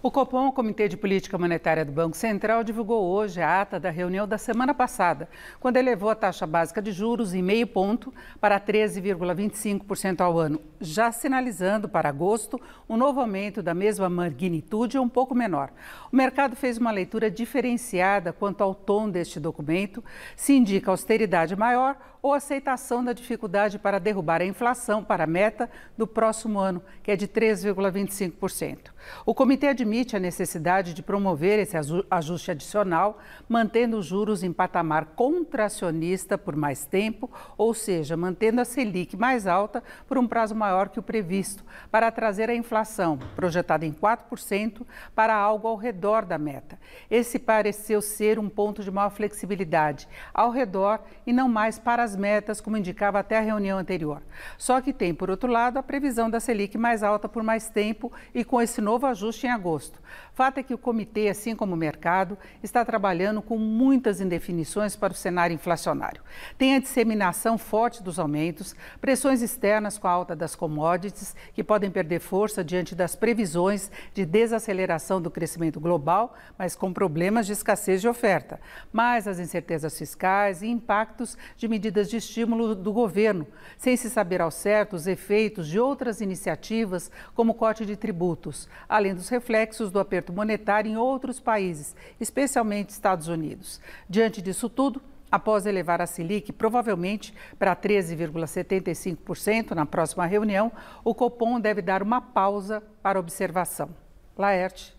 O Copom, o Comitê de Política Monetária do Banco Central, divulgou hoje a ata da reunião da semana passada, quando elevou a taxa básica de juros em meio ponto para 13,25% ao ano, já sinalizando para agosto um novo aumento da mesma magnitude ou um pouco menor. O mercado fez uma leitura diferenciada quanto ao tom deste documento, se indica austeridade maior ou aceitação da dificuldade para derrubar a inflação para a meta do próximo ano, que é de 3,25%. O comitê de permite a necessidade de promover esse ajuste adicional, mantendo os juros em patamar contracionista por mais tempo, ou seja, mantendo a Selic mais alta por um prazo maior que o previsto, para trazer a inflação, projetada em 4%, para algo ao redor da meta. Esse pareceu ser um ponto de maior flexibilidade, ao redor e não mais para as metas, como indicava até a reunião anterior. Só que tem, por outro lado, a previsão da Selic mais alta por mais tempo e com esse novo ajuste em agosto agosto. Fato é que o comitê, assim como o mercado, está trabalhando com muitas indefinições para o cenário inflacionário. Tem a disseminação forte dos aumentos, pressões externas com a alta das commodities, que podem perder força diante das previsões de desaceleração do crescimento global, mas com problemas de escassez de oferta, mais as incertezas fiscais e impactos de medidas de estímulo do governo, sem se saber ao certo os efeitos de outras iniciativas, como corte de tributos, além dos reflexos reflexos do aperto monetário em outros países, especialmente Estados Unidos. Diante disso tudo, após elevar a Selic provavelmente para 13,75% na próxima reunião, o Copom deve dar uma pausa para observação. Laerte.